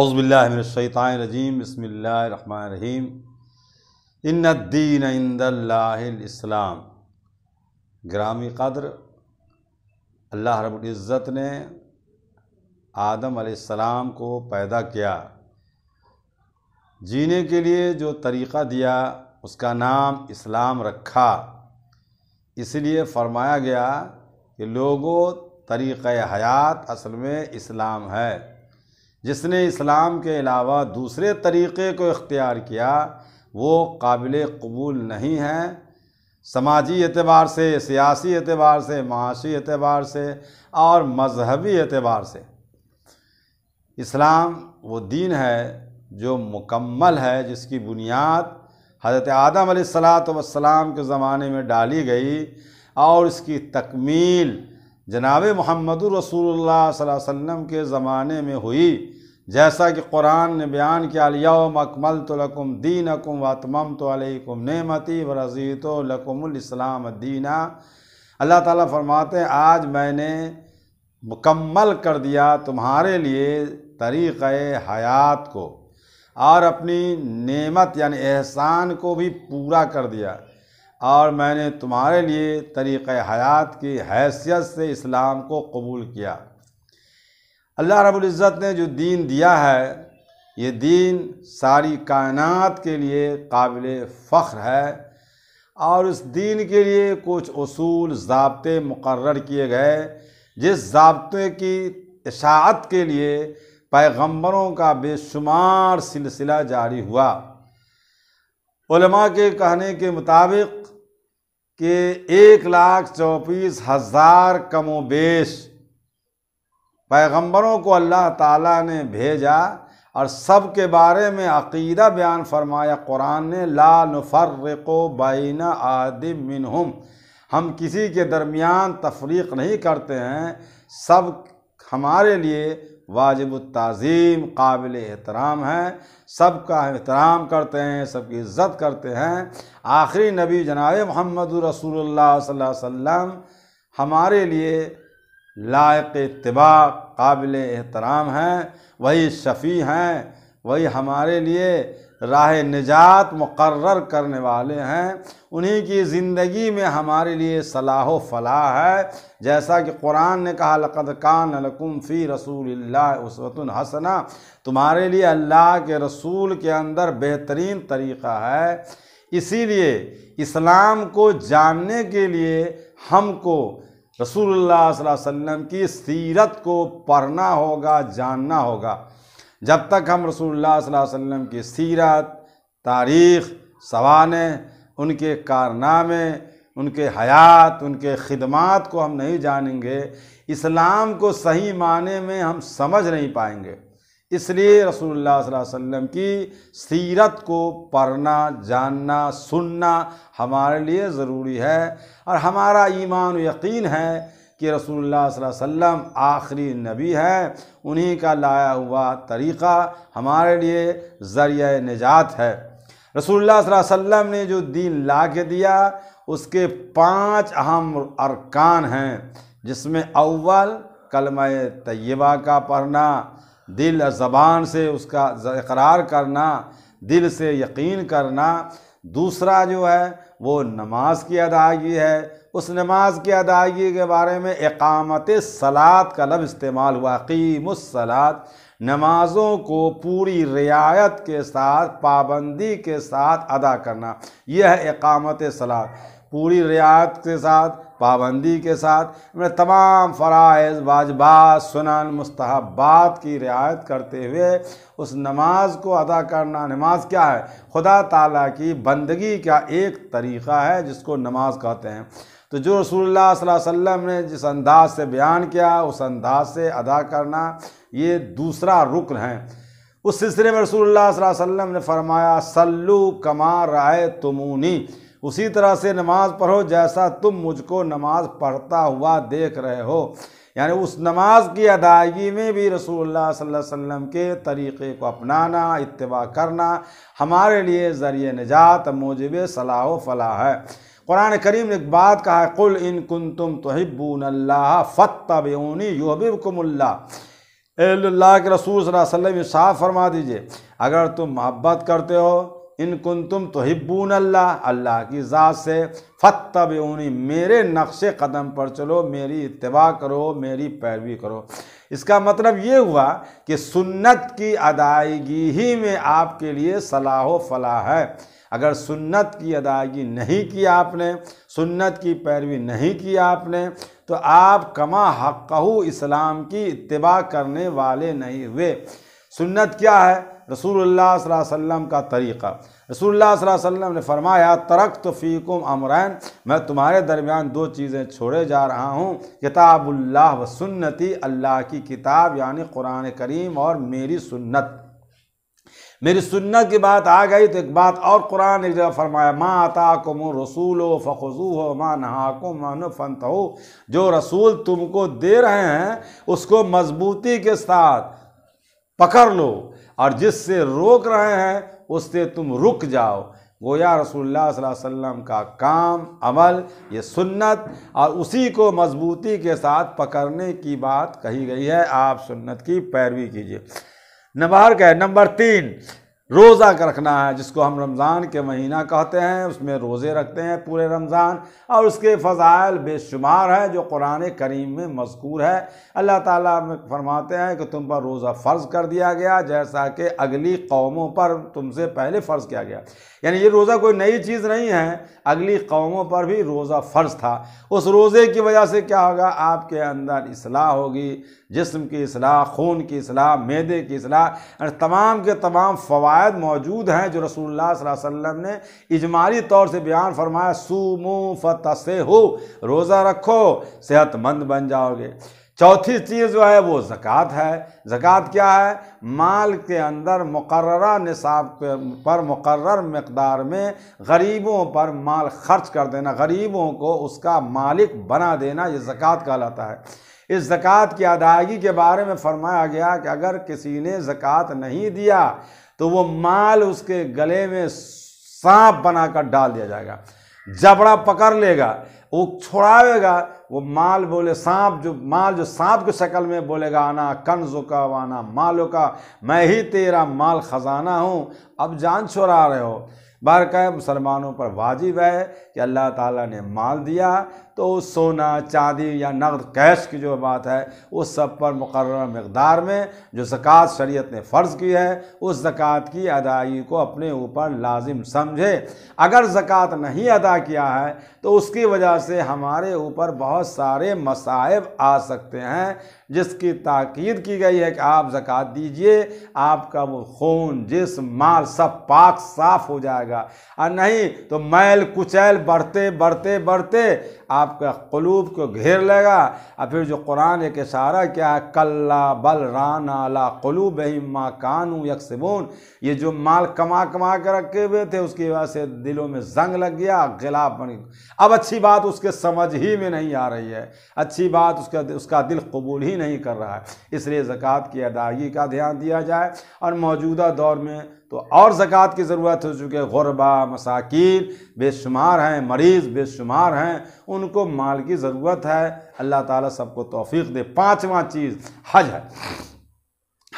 अउज़बिल्लिनशैतरजीम बसमीम इन्नद्दीन इंदल्लाम ग्रामी कदर अल्लाह रबुल्ज़त ने आदम आसमाम को पैदा किया जीने के लिए जो तरीक़ा दिया उसका नाम इस्लाम रखा इसलिए फरमाया गया कि लोगों तरीक़ हयात असल में इस्लाम है जिसने इस्लाम के अलावा दूसरे तरीक़े को इख्तियार किया वो काबिल कबूल नहीं है समाजी एतबार से सियासी एतबार से माशी एतबार से और मजहबी एतबार से इस्लाम वो दीन है जो मुकम्मल है जिसकी बुनियाद हज़रत आदम सलात वसलाम के ज़माने में डाली गई और इसकी तकमील जनाब महमद रसूल वसम के ज़माने में हुई जैसा कि कुरान ने बयान किया यौम अकमल तो लकुम दीन अकुम तमम तो अलकुम नमती व रज़ी तो लकुमलाम दीना अल्लाह ताला फरमाते हैं आज मैंने मुकम्मल कर दिया तुम्हारे लिए तरीक़ हयात को और अपनी नेमत यानि एहसान को भी पूरा कर दिया और मैंने तुम्हारे लिए तरीक़ हयात की हैसियत से इस्लाम को कबूल किया अल्लाह रबुल्ज़त ने जो दीन दिया है ये दीन सारी कायनात के लिए काबिल फ़ख्र है और उस दीन के लिए कुछ असूल जबते मुकर किए गए जिस जबते की इशात के लिए पैगंबरों का बेशुमार सिलसिला जारी हुआ उलमा के कहने के मुताबिक कि एक लाख चौबीस हज़ार कमोबेश पैगंबरों को अल्लाह ताला ने भेजा और सब के बारे में अकीदा बयान फरमाया कुरान ने ला नफ़र्रको बैना आदि मिनहुम हम किसी के दरमियान तफरीक नहीं करते हैं सब हमारे लिए वाजिब तज़ीम काबिल एहतराम हैं सबका एहतराम करते हैं सबकी इज़्ज़त करते हैं आखिरी नबी जनाब मोहम्मद रसूलुल्लाह वसम हमारे लिए लायक इतबा काबिल एहतराम हैं वही शफ़ी हैं वही हमारे लिए राह निजात मुकर्र करने वाले हैं उन्हीं की ज़िंदगी में हमारे लिए सलाह फलाह है जैसा कि कुरान ने कहा लक़द कान लकुम फ़ी रसूल उसवत हसना तुम्हारे लिए अल्लाह के रसूल के अंदर बेहतरीन तरीक़ा है इसीलिए इस्लाम को जानने के लिए हमको रसूलुल्लाह वसल्लम की सीरत को पढ़ना होगा जानना होगा जब तक हम रसूलुल्लाह सल्लल्लाहु अलैहि वसल्लम की सीरत तारीख़ सवान उनके कारनामे उनके हयात उनके ख़िदमात को हम नहीं जानेंगे इस्लाम को सही माने में हम समझ नहीं पाएंगे इसलिए रसूलुल्लाह सल्लल्लाहु अलैहि वसल्लम की सीरत को पढ़ना जानना सुनना हमारे लिए ज़रूरी है और हमारा ईमान यकीन है कि रसूलुल्लाह वसल्लम आखिरी नबी हैं उन्हीं का लाया हुआ तरीक़ा हमारे लिए ज़रिया निजात है रसूलुल्लाह वसल्लम ने जो दीन ला के दिया उसके पांच अहम अरकान हैं जिसमें अव्वल कलम तय्यबा का पढ़ना दिल ज़बान से उसका इकरार करना दिल से यकीन करना दूसरा जो है वो नमाज की अदायगी है उस नमाज की अदायगी के बारे में एकामत सलात का लफ इस्तेमाल हुआ क़ीमसलात नमाजों को पूरी रियायत के साथ पाबंदी के साथ अदा करना यह है एकामत सलात पूरी रियायत के साथ पाबंदी के साथ मैं तमाम फ़रज़ वाजबात सुनन मुस्तहबात की रियायत करते हुए उस नमाज को अदा करना नमाज क्या है खुदा ताला की बंदगी का एक तरीक़ा है जिसको नमाज कहते हैं तो जो रसूलुल्लाह वसल्लम ने जिस अंदाज से बयान किया उस अंदाज से अदा करना ये दूसरा रुकन है उस सिलसिले में रसूलुल्लाह वसल्लम ने फरमाया सल्लू कमा राय तुमूनी उसी तरह से नमाज पढ़ो जैसा तुम मुझको नमाज पढ़ता हुआ देख रहे हो यानी उस नमाज की अदायगी में भी रसूलुल्लाह वसल्लम के तरीक़े को अपनाना इतवा करना हमारे लिए ज़रिए निजात मोजब सलाह फलाह है कुरान करीम ने एक बात कहा कुल इन कुन तुम तो हिब्बून अल्लाह फ़तबनी युहबिबकुमल्ला अल्लाह के रसूल वसल्लम साफ फरमा दीजिए अगर तुम मोहब्बत करते हो इन कुन तुम तो हिब्बून अल्लाह अल्लाह की ज़ात से फ़तबनी मेरे नक्श कदम पर चलो मेरी इतवा करो मेरी पैरवी करो इसका मतलब ये हुआ कि सुन्नत की अदायगी ही में आपके लिए सलाह फलाह है अगर सुन्नत की अदायगी नहीं की आपने सुन्नत की पैरवी नहीं की आपने तो आप कमा हकहू इस्लाम की इतबा करने वाले नहीं हुए सुन्नत क्या है रसूलुल्लाह वसल्लम का तरीक़ा रसूलुल्लाह वसल्लम ने फरमाया तरक तो फ़ीकुम अमरैन मैं तुम्हारे दरमियान दो चीज़ें छोड़े जा रहा हूँ किताबुल्लाह व सुन्नति अल्लाह की किताब यानी क़ुरान करीम और मेरी सुन्नत मेरी सुन्नत की बात आ गई तो एक बात और कुरान एक जगह फरमाया माँ आता कुम रसूल हो फू हो माँ नहा कुम फंत हो जो रसूल तुमको दे रहे हैं उसको मजबूती के साथ पकड़ लो और जिससे रोक रहे हैं उससे तुम रुक जाओ गोया रसोल्ला वसम का काम अमल ये सुन्नत और उसी को मजबूती के साथ पकड़ने की बात कही गई है आप सुन्नत की पैरवी कीजिए नंबर कह नंबर तीन रोज़ा रखना है जिसको हम रमज़ान के महीना कहते हैं उसमें रोज़े रखते हैं पूरे रमज़ान और उसके फ़ज़ाइल बेशुमार हैं जो कुरान करीम में मजकूर है अल्लाह ताला में फरमाते हैं कि तुम पर रोज़ा फ़र्ज़ कर दिया गया जैसा कि अगली कौमों पर तुमसे पहले फ़र्ज़ किया गया यानी ये रोज़ा कोई नई चीज़ नहीं है अगली कौमों पर भी रोज़ा फ़र्ज़ था उस रोज़े की वजह से क्या होगा आपके अंदर असलाह होगी जिसम की असलाह खून की असलाह मैदे की असलाह तमाम के तमाम फ़वाद कवायद मौजूद हैं जो रसूलुल्लाह वसल्लम ने इजमाली तौर से बयान फरमाया सूमो फतसे हो रोज़ा रखो सेहतमंद बन जाओगे चौथी चीज़ जो है वो ज़क़़त है ज़क़़त क्या है माल के अंदर मुकर्रा निसाब पर मुकर्र मकदार में गरीबों पर माल खर्च कर देना गरीबों को उसका मालिक बना देना ये ज़क़़त कहलाता है इस ज़क़़त की अदायगी के बारे में फरमाया गया कि अगर किसी ने ज़क़़त नहीं दिया तो वो माल उसके गले में सांप बनाकर डाल दिया जाएगा जबड़ा पकड़ लेगा वो छोड़ावेगा वो माल बोले सांप जो माल जो सांप की शक्ल में बोलेगा आना कंजो का वाना मालो का मैं ही तेरा माल खजाना हूँ अब जान छोड़ा रहे हो बार कह मुसलमानों पर वाजिब है कि अल्लाह ताला ने माल दिया तो सोना चांदी या नकद कैश की जो बात है उस सब पर मुकर मकदार में जो ज़क़़त शरीयत ने फ़र्ज़ की है उस ज़क़़त की अदाई को अपने ऊपर लाजिम समझे अगर ज़क़़त नहीं अदा किया है तो उसकी वजह से हमारे ऊपर बहुत सारे मसाइब आ सकते हैं जिसकी ताकीद की गई है कि आप ज़क़़त दीजिए आपका वो खून जिसम माल सब पाक साफ़ हो जाएगा और नहीं तो मैल कुचैल बढ़ते बढ़ते बढ़ते आपका कलूब को घेर लेगा और फिर जो कुरान एक इशारा क्या है कल्ला बल राना ला कलूब माँ कानू यकसबून ये जो माल कमा कमा के रखे हुए थे उसकी वजह से दिलों में जंग लग गया गिलाफ बन अब अच्छी बात उसके समझ ही में नहीं आ रही है अच्छी बात उसका उसका दिल कबूल ही नहीं कर रहा है इसलिए ज़क़़त की अदायगी का ध्यान दिया जाए और मौजूदा दौर में तो और ज़क़़त की ज़रूरत हो चुकी है गुरबा मसाकिन बेशुमार हैं मरीज़ बेशुमार हैं उनको माल की ज़रूरत है अल्लाह ताला सबको तोफ़ी दे पाँचवा चीज़ हज है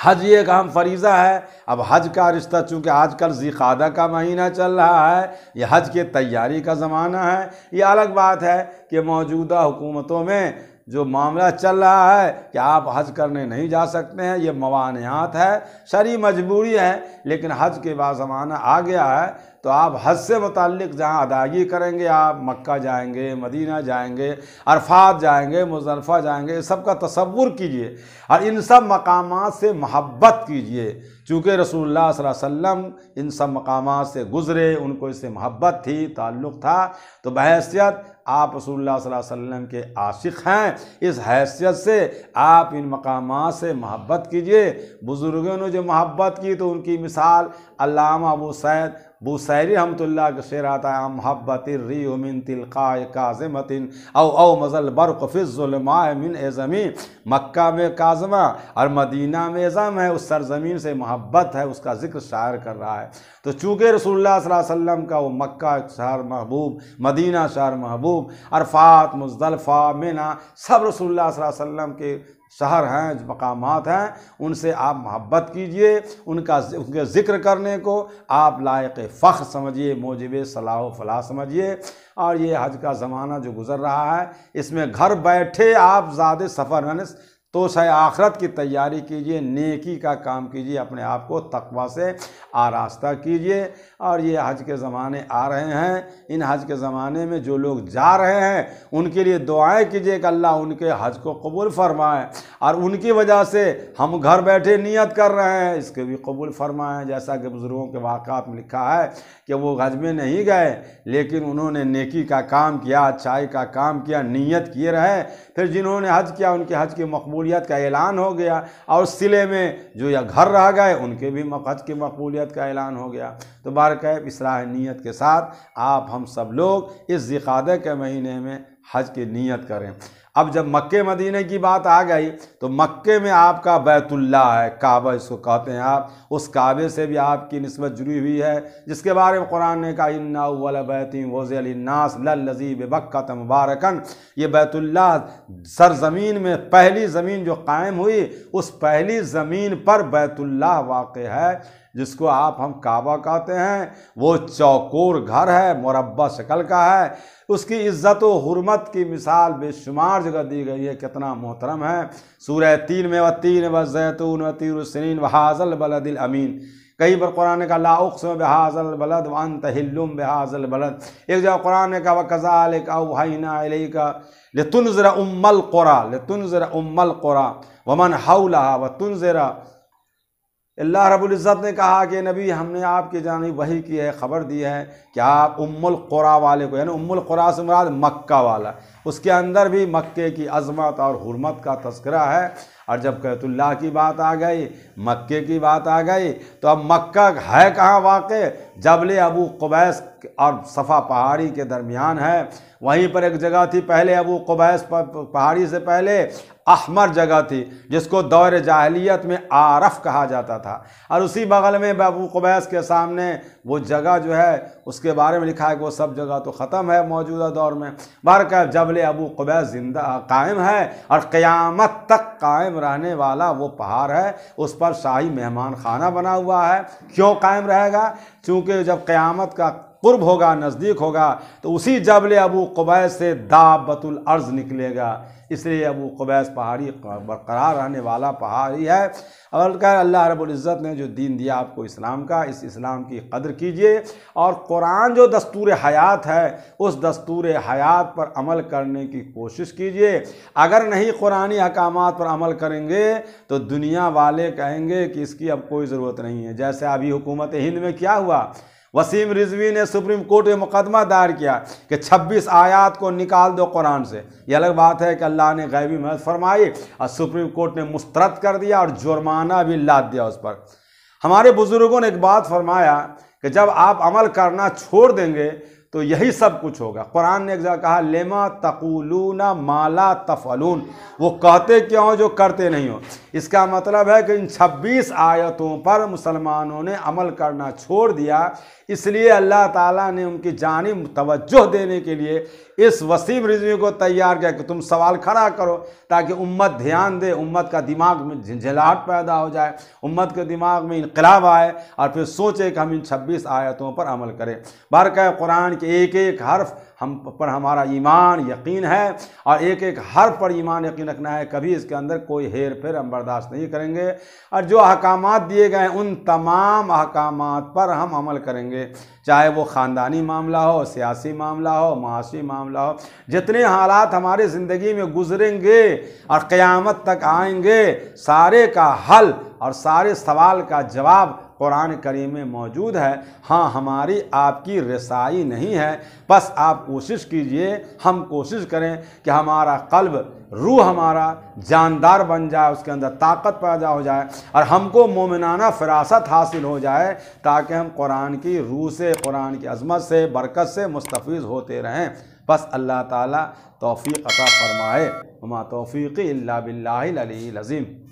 हज ये एक अहम फरीज़ा है अब हज का रिश्ता चूँकि आज कल ज़िकादा का महीना चल रहा है यह हज के तैयारी का ज़माना है ये अलग बात है कि मौजूदा हुकूमतों में जो मामला चल रहा है कि आप हज करने नहीं जा सकते हैं ये मवानियात है शरी मजबूरी है लेकिन हज के बाद ज़माना आ गया है तो आप हज से मतलब जहाँ अदायगी करेंगे आप मक्का जाएंगे मदीना जाएंगे अरफात जाएंगे मुजलफ़ा जाएंगे सबका तस्वुर कीजिए और इन सब मकाम से महब्बत कीजिए चूँकि रसूलुल्लाह वसल्लम इन सब मकाम से गुज़रे उनको इससे महब्बत थी ताल्लुक़ था तो बहसीत आप रसोल्ला वसम के आशिक हैं इस हैसियत से आप इन मकाम से मोहब्बत कीजिए बुज़ुर्गों ने जो मोहब्बत की तो उनकी मिसाल अलामा अबू सैद बूसैर हमतुल्ला का शेर आता है महब्बत री उमिन तिलका काजमतिन अव अव मज़ल बरकफ़िज़ुलमा मिन एज़मी मक्का में काजमा और मदीना में एज़म है उस सरजमीन से मोहब्बत है उसका जिक्र शायर कर रहा है तो चूँकि रसोल्ला वसम का वो मक्का शहर महबूब मदीना शहर महबूब अरफात मुजदलफ़ा मिना सब रसोल्ला वसम के शहर हैं मकाम हैं उनसे आप मोहब्बत कीजिए उनका उनके ज़िक्र करने को आप लायक फ़ख्र समझिए मोजब सलाह फलाह समझिए और ये हज का ज़माना जो गुज़र रहा है इसमें घर बैठे आप ज़्यादा सफ़र यानी तो शायद आखरत की तैयारी कीजिए नेकी का काम कीजिए अपने आप को तकवा से आरास्ता कीजिए और ये हज के ज़माने आ रहे हैं इन हज के ज़माने में जो लोग जा रहे हैं उनके लिए दुआएं कीजिए कि अल्लाह उनके हज को कबूल फरमाए और उनकी वजह से हम घर बैठे नियत कर रहे हैं इसके भी कबूल फरमाएँ जैसा कि बुज़ुर्गों के वाक़ात में लिखा है कि वो हज में नहीं गए लेकिन उन्होंने नेकी का काम किया अच्छाई का काम किया नीयत किए रहे फिर जिन्होंने हज किया उनके हज के मकबूल मकबूलियत का ऐलान हो गया और सिले में जो या घर रह गए उनके भी मकद की मकबूलियत का ऐलान हो गया तो कैब इसरा नीयत के साथ आप हम सब लोग इस जिकादे के महीने में हज की नीयत करें अब जब मक्के मदीने की बात आ गई तो मक्के में आपका बैतुल्ला है काबा इसको कहते हैं आप उस काबे से भी आपकी नस्बत जुड़ी हुई है जिसके बारे में कुरान ने कहा इन्ना बैतिम वज़ीनास लजीब बक्का मुबारकन ये बैतुल्ला सरजमीन में पहली ज़मीन जो कायम हुई उस पहली ज़मीन पर बैतुल्ला वाक़ है जिसको आप हम काबा कहते हैं वो चौकोर घर है मुरबा शकल का है उसकी इज्जत व हरमत की मिसाल बेशुमार जगह दी गई है कितना मोहतरम है सूर्य तीन में व तीन व जैतून व तीरसिन व हाजल बलदिल अमीन कई बार कुरान का लाउस में बेहाजल बलद वन तहलुम बेहाजल बलद एक जगह कुरान का व का भाईना का लतुन ज़रा उम्मल कुरा लतुन ज़रा उम्मल कुरा वमन हाउला व तुन ज़रा अल्लाह रबुल्ज़त ने कहा कि नबी हमने आपके जानी वही की है ख़बर दी है कि आप उम्मुल कुरा वाले को यानी उम्मुल कुरा से मुराद मक्का वाला उसके अंदर भी मक्के की अजमत और हरमत का तस्करा है और जब कैतुल्ला की बात आ गई मक्के की बात आ गई तो अब मक्का है कहाँ वाक़ जबल अबू कबैस और सफ़ा पहाड़ी के दरमियान है वहीं पर एक जगह थी पहले अबू कबैस पहाड़ी से पहले अहमर जगह थी जिसको दौर जाहलीत में आरफ कहा जाता था और उसी बगल में अबू कबैस के सामने वो जगह जो है उसके बारे में लिखा है कि वो सब जगह तो ख़त्म है मौजूदा दौर में बरक जबल अबू कबैस जिंदा कायम है और क़्यामत तक कायम रहने वाला वो पहाड़ है उस पर शाही मेहमान खाना बना हुआ है क्यों कायम रहेगा क्योंकि जब क़्यामत का कुर्ब होगा नज़दीक होगा तो उसी जबल अबू कुबैस से दाबतुल अर्ज निकलेगा इसलिए अबू कुबैस पहाड़ी बरकरार रहने वाला पहाड़ी है और कह अल्लाह रबुल्ज़त ने जो दीन दिया आपको इस्लाम का इस इस्लाम की कदर कीजिए और कुरान जो दस्तूर हयात है उस दस्तूर हयात पर अमल करने की कोशिश कीजिए अगर नहीं कुरानी अहकाम पर अमल करेंगे तो दुनिया वाले कहेंगे कि इसकी अब कोई ज़रूरत नहीं है जैसे अभी हुकूमत हिंद में क्या हुआ वसीम रिजवी ने सुप्रीम कोर्ट में मुकदमा दायर किया कि 26 आयात को निकाल दो कुरान से यह अलग बात है कि अल्लाह ने गैबी मदद फरमाई और सुप्रीम कोर्ट ने मुस्तरद कर दिया और जुर्माना भी लाद दिया उस पर हमारे बुज़ुर्गों ने एक बात फरमाया कि जब आप अमल करना छोड़ देंगे तो यही सब कुछ होगा कुरान ने एक जगह कहा लेमा तकुलूना माला तफलून वो कहते क्यों जो करते नहीं हो इसका मतलब है कि इन 26 आयतों पर मुसलमानों ने अमल करना छोड़ दिया इसलिए अल्लाह ताला ने उनकी जानी तवज्जो देने के लिए इस वसीम रिजवी को तैयार किया कि तुम सवाल खड़ा करो ताकि उम्मत ध्यान दे उम्मत का दिमाग में झंझलाहट पैदा हो जाए उम्मत के दिमाग में इनकलाब आए और फिर सोचे कि हम इन छब्बीस आयतों पर अमल करें बरक कुरान के एक एक हर्फ हम पर हमारा ईमान यकीन है और एक एक हर पर ईमान यकीन रखना है कभी इसके अंदर कोई हेर फेर हम बर्दाश्त नहीं करेंगे और जो अहकाम दिए गए उन तमाम अहकाम पर हम अमल करेंगे होंगे चाहे वो ख़ानदानी मामला हो सियासी मामला हो माशी मामला हो जितने हालात हमारे ज़िंदगी में गुजरेंगे और क़यामत तक आएंगे सारे का हल और सारे सवाल का जवाब कुरान करीम में मौजूद है हाँ हमारी आपकी रसाई नहीं है बस आप कोशिश कीजिए हम कोशिश करें कि हमारा कल्ब रूह हमारा जानदार बन जाए उसके अंदर ताकत पैदा हो जाए और हमको मोमिनाना फिरासत हासिल हो जाए ताकि हम कुरान की रूह से कुरान की अजमत से बरकत से मुस्तफ़ होते रहें बस अल्लाह ताला तोफ़ी अता फरमाए हमा बिल्ल लज़ीम